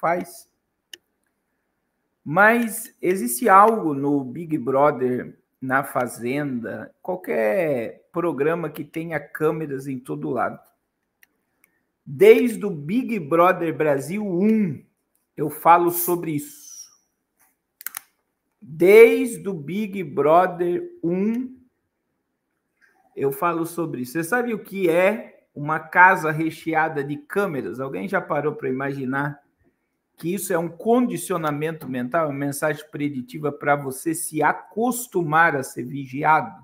faz. Mas existe algo no Big Brother, na Fazenda, qualquer programa que tenha câmeras em todo lado. Desde o Big Brother Brasil 1, eu falo sobre isso. Desde o Big Brother 1, eu falo sobre isso. Você sabe o que é uma casa recheada de câmeras? Alguém já parou para imaginar que isso é um condicionamento mental, é uma mensagem preditiva para você se acostumar a ser vigiado,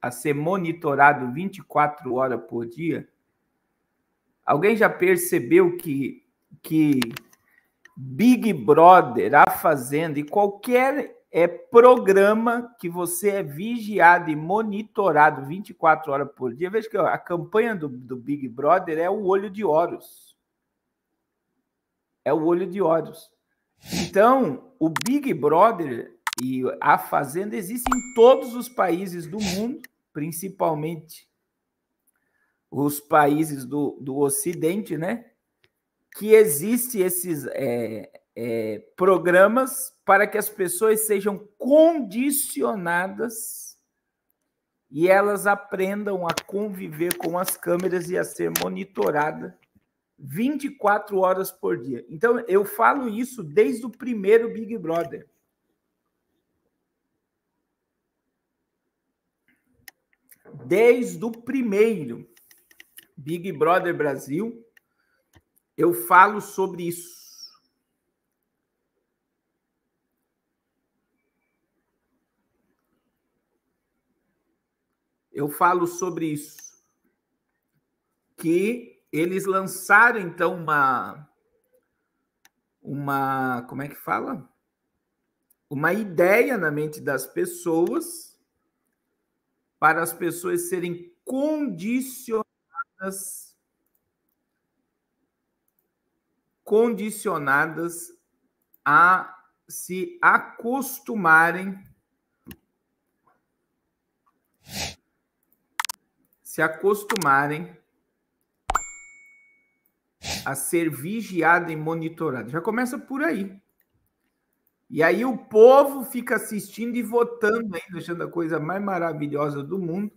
a ser monitorado 24 horas por dia. Alguém já percebeu que, que Big Brother, a Fazenda e qualquer é, programa que você é vigiado e monitorado 24 horas por dia? Veja que a campanha do, do Big Brother é o olho de Horus é o olho de Horus. Então, o Big Brother e a Fazenda existem em todos os países do mundo, principalmente os países do, do Ocidente, né? Que existem esses é, é, programas para que as pessoas sejam condicionadas e elas aprendam a conviver com as câmeras e a ser monitorada 24 horas por dia. Então, eu falo isso desde o primeiro Big Brother. Desde o primeiro Big Brother Brasil, eu falo sobre isso. Eu falo sobre isso. Que eles lançaram então uma uma como é que fala uma ideia na mente das pessoas para as pessoas serem condicionadas condicionadas a se acostumarem se acostumarem a ser vigiada e monitorada. Já começa por aí. E aí o povo fica assistindo e votando ainda, achando a coisa mais maravilhosa do mundo.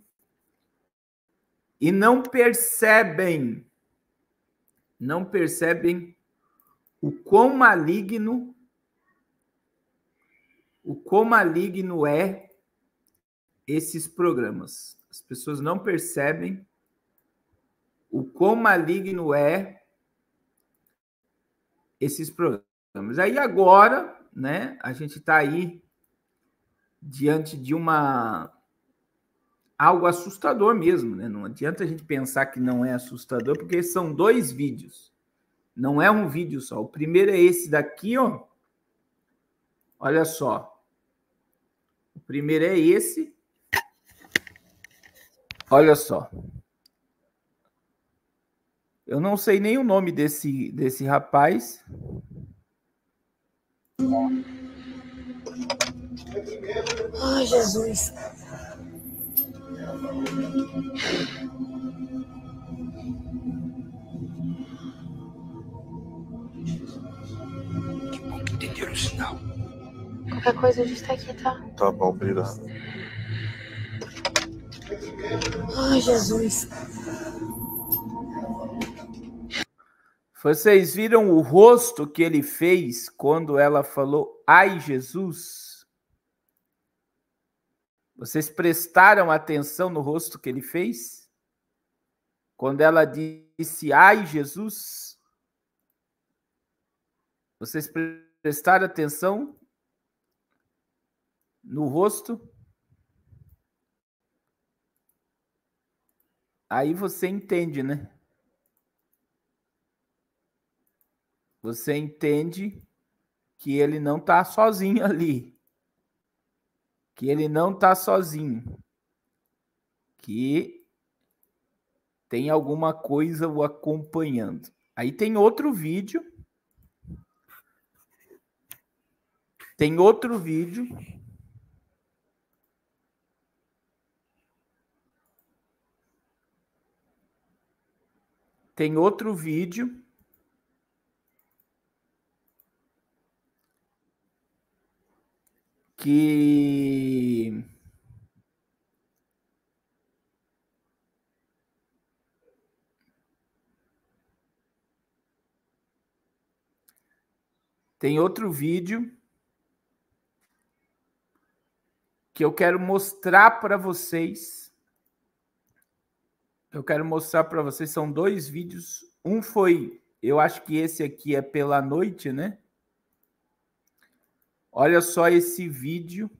E não percebem, não percebem o quão maligno, o quão maligno é esses programas. As pessoas não percebem o quão maligno é esses programas. Aí agora, né, a gente está aí diante de uma algo assustador mesmo, né? Não adianta a gente pensar que não é assustador, porque são dois vídeos. Não é um vídeo só. O primeiro é esse daqui, ó. Olha só. O primeiro é esse. Olha só. Eu não sei nem o nome desse, desse rapaz. Ai, Jesus. Que bom que entenderam o sinal. Qualquer coisa, a gente tá aqui, tá? Tá bom, obrigado. Ai, Jesus. Vocês viram o rosto que ele fez quando ela falou ai Jesus? Vocês prestaram atenção no rosto que ele fez? Quando ela disse ai Jesus? Vocês prestaram atenção no rosto? Aí você entende, né? você entende que ele não está sozinho ali. Que ele não está sozinho. Que tem alguma coisa o acompanhando. Aí tem outro vídeo. Tem outro vídeo. Tem outro vídeo que Tem outro vídeo que eu quero mostrar para vocês. Eu quero mostrar para vocês são dois vídeos. Um foi, eu acho que esse aqui é pela noite, né? Olha só esse vídeo.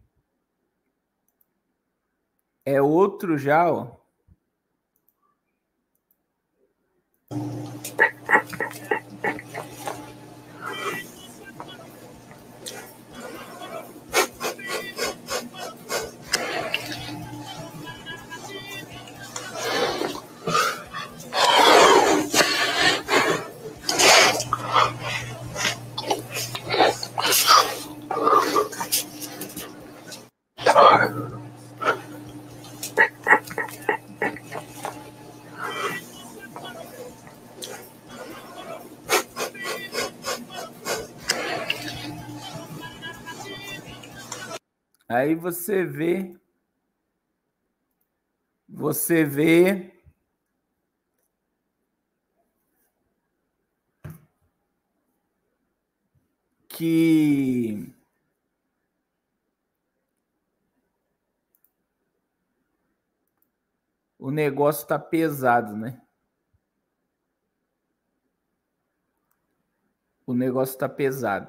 É outro já, ó. Aí você vê. Você vê. Que. O negócio está pesado, né? O negócio está pesado.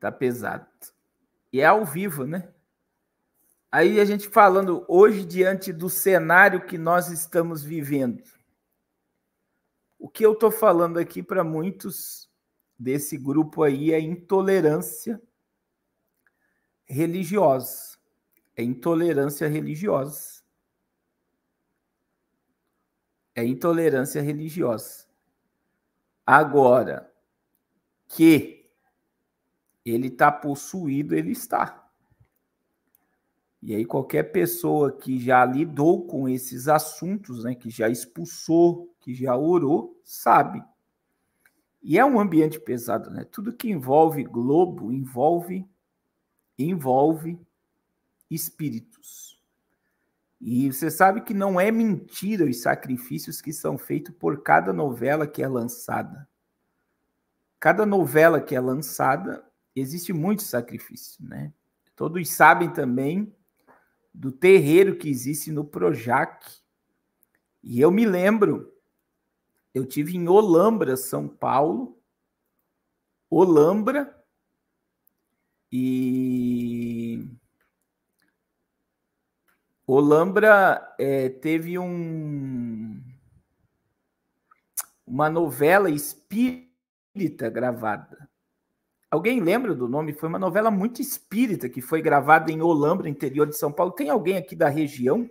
Tá pesado. E é ao vivo, né? Aí a gente falando hoje diante do cenário que nós estamos vivendo. O que eu estou falando aqui para muitos desse grupo aí é intolerância religiosa. É intolerância religiosa. É intolerância religiosa. Agora, que ele está possuído, ele está. E aí qualquer pessoa que já lidou com esses assuntos, né, que já expulsou, que já orou, sabe. E é um ambiente pesado, né? Tudo que envolve globo envolve envolve espíritos. E você sabe que não é mentira os sacrifícios que são feitos por cada novela que é lançada. Cada novela que é lançada, existe muito sacrifício, né? Todos sabem também do terreiro que existe no Projac. E eu me lembro, eu tive em Olambra, São Paulo, Olambra, e Olambra é, teve um uma novela espírita gravada Alguém lembra do nome? Foi uma novela muito espírita que foi gravada em Olambra, interior de São Paulo. Tem alguém aqui da região?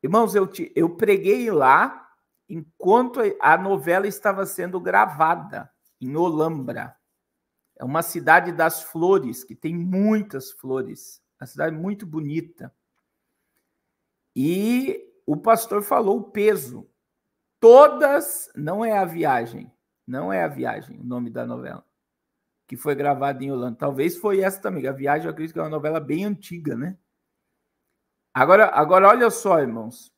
Irmãos, eu, te, eu preguei lá enquanto a novela estava sendo gravada, em Olambra. É uma cidade das flores, que tem muitas flores. Uma cidade muito bonita. E o pastor falou o peso. Todas, não é a viagem, não é a viagem o nome da novela que foi gravada em Holanda. Talvez foi essa também. A Viagem, ao Cristo que é uma novela bem antiga, né? Agora, agora olha só, irmãos.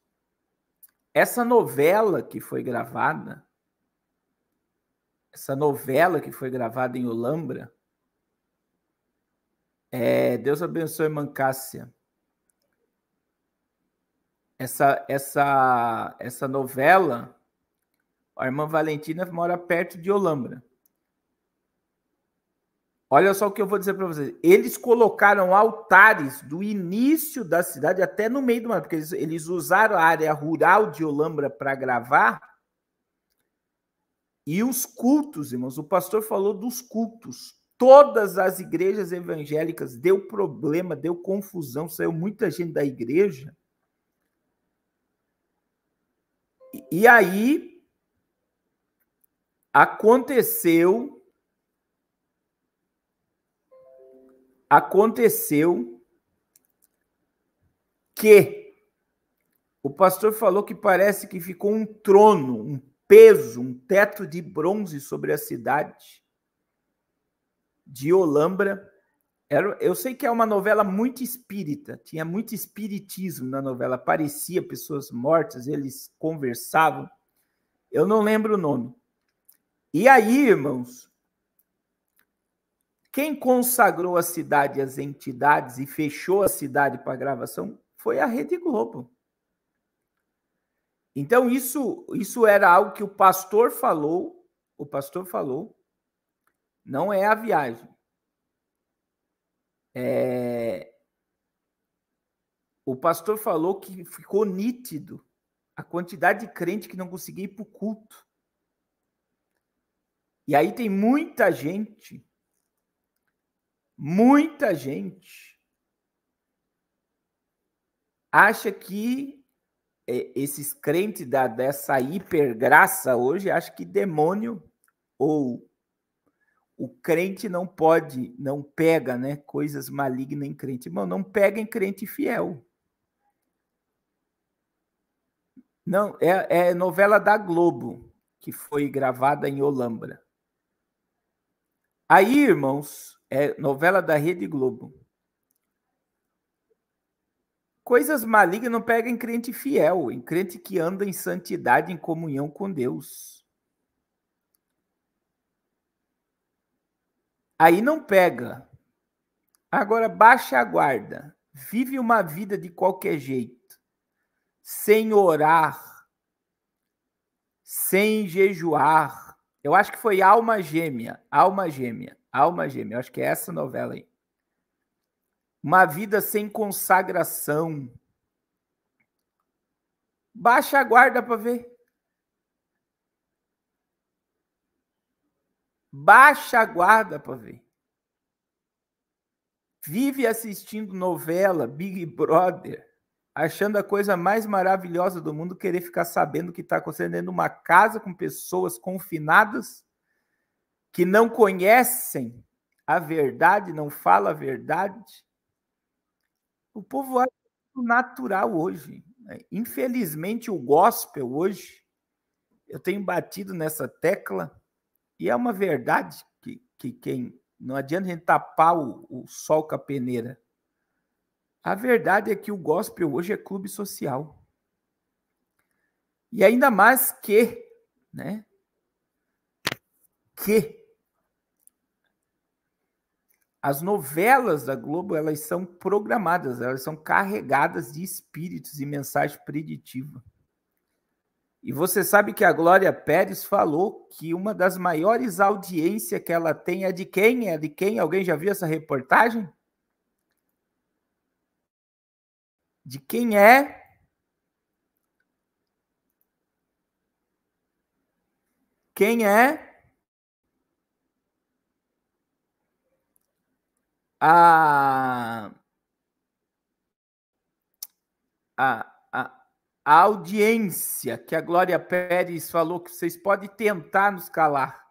Essa novela que foi gravada, essa novela que foi gravada em Olambra, é, Deus abençoe, irmã Cássia. Essa, essa, essa novela, a irmã Valentina mora perto de Olambra. Olha só o que eu vou dizer para vocês. Eles colocaram altares do início da cidade até no meio do mar, porque eles, eles usaram a área rural de Olambra para gravar. E os cultos, irmãos, o pastor falou dos cultos. Todas as igrejas evangélicas deu problema, deu confusão, saiu muita gente da igreja. E aí aconteceu aconteceu que o pastor falou que parece que ficou um trono, um peso, um teto de bronze sobre a cidade de Olambra. eu sei que é uma novela muito espírita, tinha muito espiritismo na novela, Parecia pessoas mortas, eles conversavam. Eu não lembro o nome. E aí, irmãos, quem consagrou a cidade às entidades e fechou a cidade para gravação foi a Rede Globo. Então isso isso era algo que o pastor falou, o pastor falou. Não é a viagem. É... O pastor falou que ficou nítido a quantidade de crente que não conseguia ir para o culto. E aí tem muita gente Muita gente acha que é, esses crentes da, dessa hipergraça hoje acha que demônio ou o crente não pode, não pega, né? Coisas malignas em crente. Irmão, não pega em crente fiel. Não, é, é novela da Globo, que foi gravada em Olambra. Aí, irmãos, é novela da Rede Globo. Coisas malignas não pegam em crente fiel, em crente que anda em santidade, em comunhão com Deus. Aí não pega. Agora baixa a guarda. Vive uma vida de qualquer jeito, sem orar, sem jejuar. Eu acho que foi alma gêmea, alma gêmea. Alma Gêmea, eu acho que é essa novela aí. Uma vida sem consagração. Baixa a guarda para ver. Baixa a guarda para ver. Vive assistindo novela, Big Brother, achando a coisa mais maravilhosa do mundo querer ficar sabendo o que está acontecendo dentro de uma casa com pessoas confinadas que não conhecem a verdade, não fala a verdade. O povo acha natural hoje. Né? Infelizmente, o gospel hoje, eu tenho batido nessa tecla, e é uma verdade que, que quem. Não adianta a gente tapar o, o sol com a peneira. A verdade é que o gospel hoje é clube social. E ainda mais que, né? que as novelas da Globo elas são programadas, elas são carregadas de espíritos e mensagem preditiva. E você sabe que a Glória Pérez falou que uma das maiores audiências que ela tem é de quem? É de quem? Alguém já viu essa reportagem? De quem é? Quem é? a, a, a, a audiência que a Glória Pérez falou que vocês podem tentar nos calar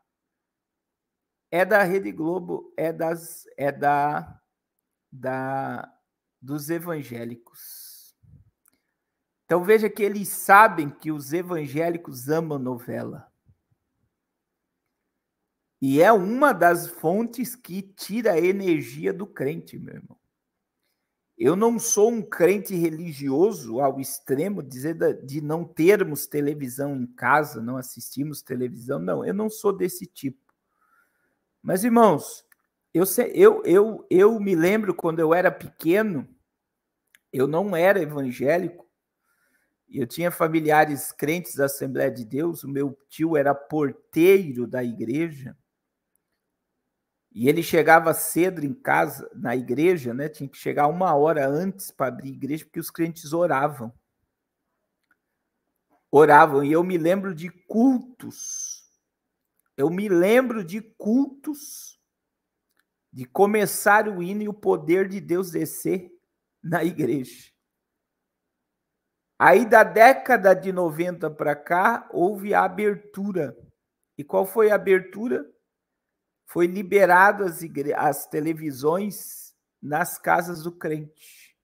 é da Rede Globo, é das é da da dos evangélicos. Então veja que eles sabem que os evangélicos amam novela. E é uma das fontes que tira a energia do crente, meu irmão. Eu não sou um crente religioso ao extremo dizer de não termos televisão em casa, não assistimos televisão, não. Eu não sou desse tipo. Mas, irmãos, eu, eu, eu, eu me lembro quando eu era pequeno, eu não era evangélico, eu tinha familiares crentes da Assembleia de Deus, o meu tio era porteiro da igreja, e ele chegava cedo em casa, na igreja, né? Tinha que chegar uma hora antes para abrir a igreja, porque os crentes oravam. Oravam. E eu me lembro de cultos. Eu me lembro de cultos, de começar o hino e o poder de Deus descer na igreja. Aí, da década de 90 para cá, houve a abertura. E qual foi a abertura? foi liberado as, igre... as televisões nas casas do crente.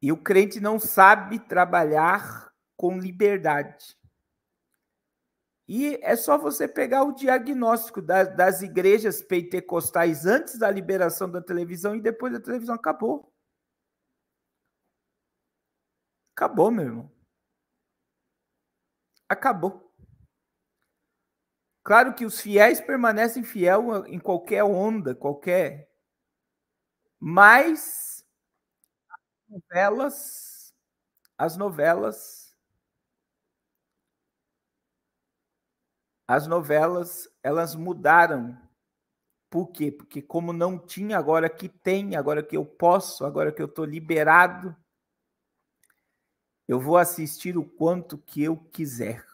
E o crente não sabe trabalhar com liberdade. E é só você pegar o diagnóstico das, das igrejas pentecostais antes da liberação da televisão e depois da televisão acabou. Acabou, meu irmão. Acabou. Claro que os fiéis permanecem fiel em qualquer onda, qualquer. Mas as novelas, as novelas, as novelas, elas mudaram. Por quê? Porque como não tinha, agora que tem, agora que eu posso, agora que eu estou liberado, eu vou assistir o quanto que eu quiser.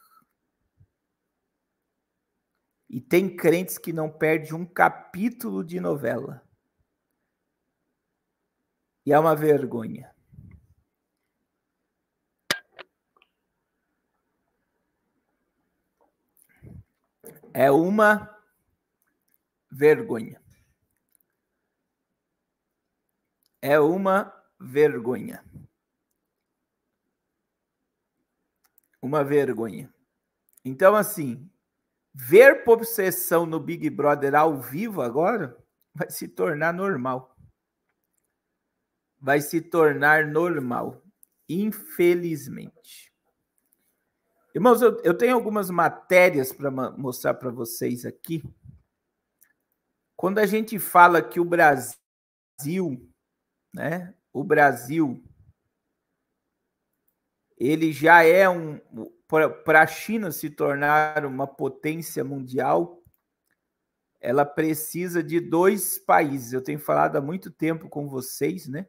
E tem crentes que não perdem um capítulo de novela. E é uma vergonha. É uma vergonha. É uma vergonha. Uma vergonha. Então, assim, Ver obsessão no Big Brother ao vivo agora vai se tornar normal. Vai se tornar normal, infelizmente. Irmãos, eu, eu tenho algumas matérias para mostrar para vocês aqui. Quando a gente fala que o Brasil, né? O Brasil ele já é um. Para a China se tornar uma potência mundial, ela precisa de dois países. Eu tenho falado há muito tempo com vocês, né?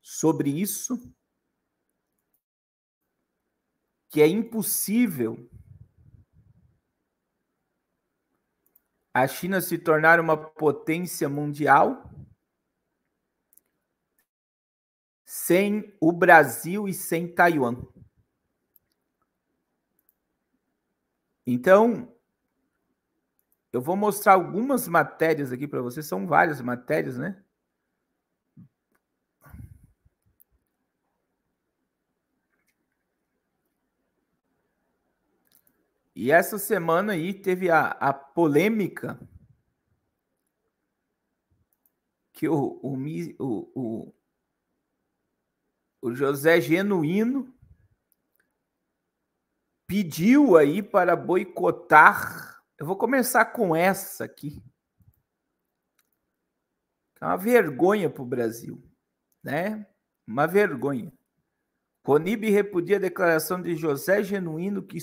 Sobre isso, que é impossível a China se tornar uma potência mundial sem o Brasil e sem Taiwan. Então, eu vou mostrar algumas matérias aqui para vocês, são várias matérias, né? E essa semana aí teve a, a polêmica que o, o, o, o o José Genuíno pediu aí para boicotar. Eu vou começar com essa aqui. É uma vergonha para o Brasil, né? Uma vergonha. Conib repudia a declaração de José Genuíno que